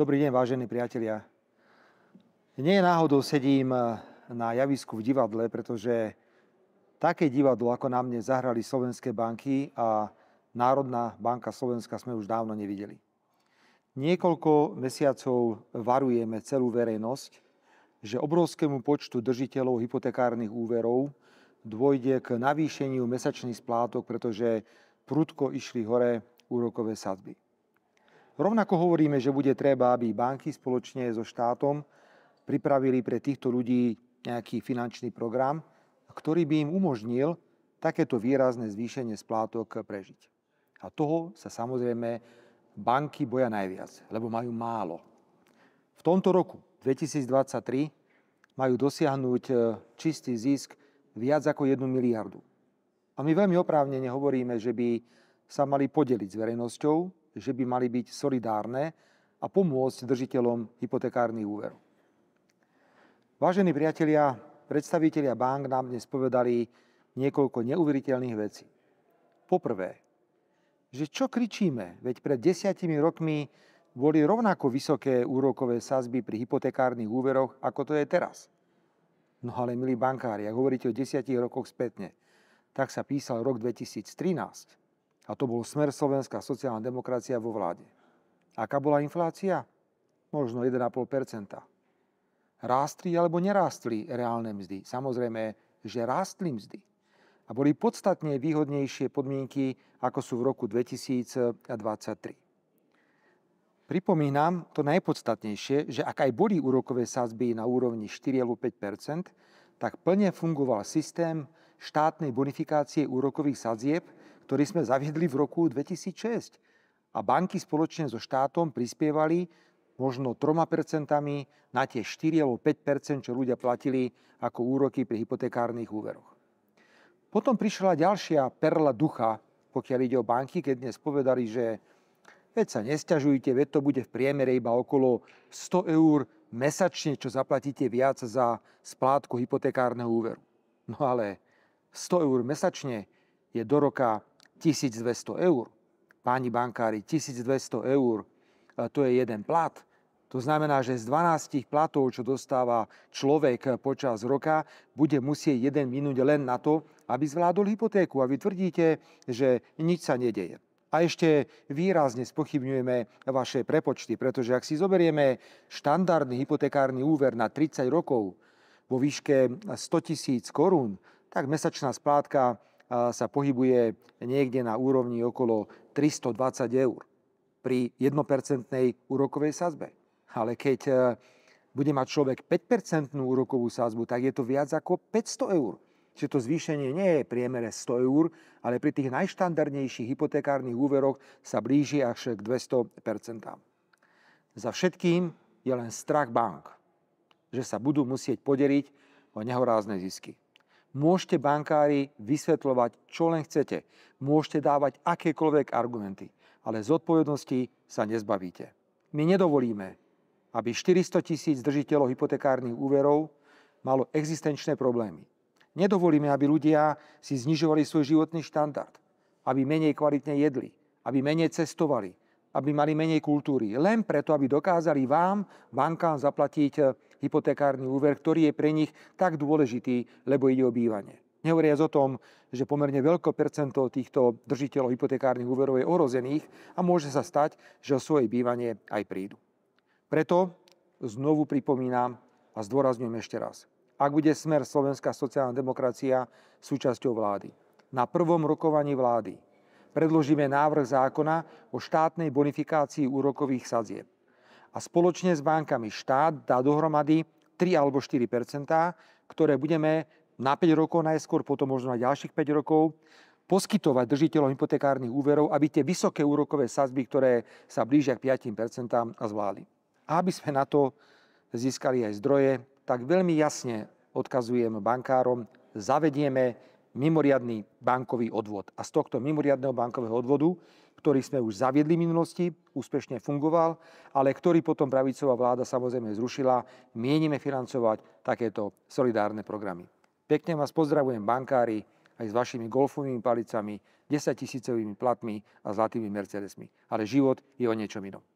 Dobrý deň, vážení priatelia. Nie náhodou sedím eh, na javisku v divadle, pretože také divadlo, ako na mne zahrali slovenské banky a Národná banka Slovenska sme už dávno nevideli. Niekoľko mesiacov varujeme celú verejnosť, že obrovskému počtu držiteľov hypotekárnych úverov dôjde k navýšeniu mesačných splátok, pretože prudko išli hore úrokové sadby. Rovnako hovoríme, že bude treba, aby banky spoločne so štátom pripravili pre týchto ľudí nejaký finančný program, ktorý by im umožnil takéto výrazné zvýšenie splátok prežiť. A toho sa samozrejme banky boja najviac, lebo majú málo. V tomto roku 2023 majú dosiahnuť e, čistý zisk viac ako 1 miliardu. A my veľmi oprávnene hovoríme, že by sa mali podeliť s verejnosťou že by mali byť solidárne a pomôcť držiteľom hypotekárnych úverov. Vážení priatelia, predstavitelia bank nám dnes povedali niekoľko neuveriteľných vecí. Poprvé, že čo kričíme, veď pred desiatimi rokmi boli rovnako vysoké úrokové sazby pri hypotekárnych úveroch, ako to je teraz. No ale milí bankári, ak hovoríte o desiatich rokoch spätne, tak sa písal rok 2013 a to bol smer Slovenská sociálna demokracia vo vláde. Aká bola inflácia? Možno 1,5 Rástli alebo nerástli reálne mzdy? Samozrejme, že rástli mzdy. A boli podstatne výhodnejšie podmienky, ako sú v roku 2023. Pripomínam to najpodstatnejšie, že ak aj boli úrokové sázby na úrovni 4 alebo 5 tak plne fungoval systém štátnej bonifikácie úrokových sadzieb – ktorý sme zaviedli v roku 2006. A banky spoločne so štátom prispievali možno 3% na tie 4 alebo 5%, čo ľudia platili ako úroky pri hypotekárnych úveroch. Potom prišla ďalšia perla ducha, pokiaľ ide o banky, keď dnes povedali, že veď sa nestiažujte, veď to bude v priemere iba okolo 100 eur mesačne, čo zaplatíte viac za splátku hypotekárneho úveru. No ale 100 eur mesačne je do roka 1200 eur. Páni bankári, 1200 eur, to je jeden plat. To znamená, že z 12 platov, čo dostáva človek počas roka, bude musieť jeden minúť len na to, aby zvládol hypotéku. A vy tvrdíte, že nič sa nedeje. A ešte výrazne spochybňujeme vaše prepočty, pretože ak si zoberieme štandardný hypotekárny úver na 30 rokov vo výške 100 tisíc korún, tak mesačná splátka sa pohybuje niekde na úrovni okolo 320 eur pri 1% úrokovej sazbe. Ale keď e, bude mať človek 5% úrokovú sázbu, tak je to viac ako 500 eur. Čiže to zvýšenie nie je priemere 100 eur, ale pri tých najštandardnejších hypotekárnych úveroch sa blíži až k 200%. Za všetkým je len strach bank, že sa budú musieť podeliť o nehorázne zisky. Môžete bankári vysvetľovať, čo len chcete. Môžete dávať akékoľvek argumenty, ale z odpovednosti sa nezbavíte. My nedovolíme, aby 400 tisíc držiteľov hypotekárnych úverov malo existenčné problémy. Nedovolíme, aby ľudia si znižovali svoj životný štandard, aby menej kvalitne jedli, aby menej cestovali, aby mali menej kultúry. Len preto, aby dokázali vám, bankám zaplatiť eh, hypotekárny úver, ktorý je pre nich tak dôležitý, lebo ide o bývanie. Nehovoriac o tom, že pomerne veľko percento týchto držiteľov hypotekárnych úverov je ohrozených a môže sa stať, že o svoje bývanie aj prídu. Preto znovu pripomínam a zdôrazňujem ešte raz. Ak bude smer Slovenská sociálna demokracia súčasťou vlády, na prvom rokovaní vlády predložíme návrh zákona o štátnej bonifikácii úrokových sadzieb. A spoločne s bankami štát dá dohromady 3 alebo 4 ktoré budeme na 5 rokov najskôr, potom možno na ďalších 5 rokov poskytovať držiteľom hypotekárnych úverov, aby tie vysoké úrokové sadzby, ktoré sa blížia k 5 zvládli. A aby sme na to získali aj zdroje, tak veľmi jasne odkazujem bankárom, zavedieme mimoriadný bankový odvod. A z tohto mimoriadného bankového odvodu, ktorý sme už zaviedli v minulosti, úspešne fungoval, ale ktorý potom pravicová vláda samozrejme zrušila, mienime financovať takéto solidárne programy. Pekne vás pozdravujem bankári aj s vašimi golfovými palicami, 10 tisícovými platmi a zlatými Mercedesmi. Ale život je o niečom inom.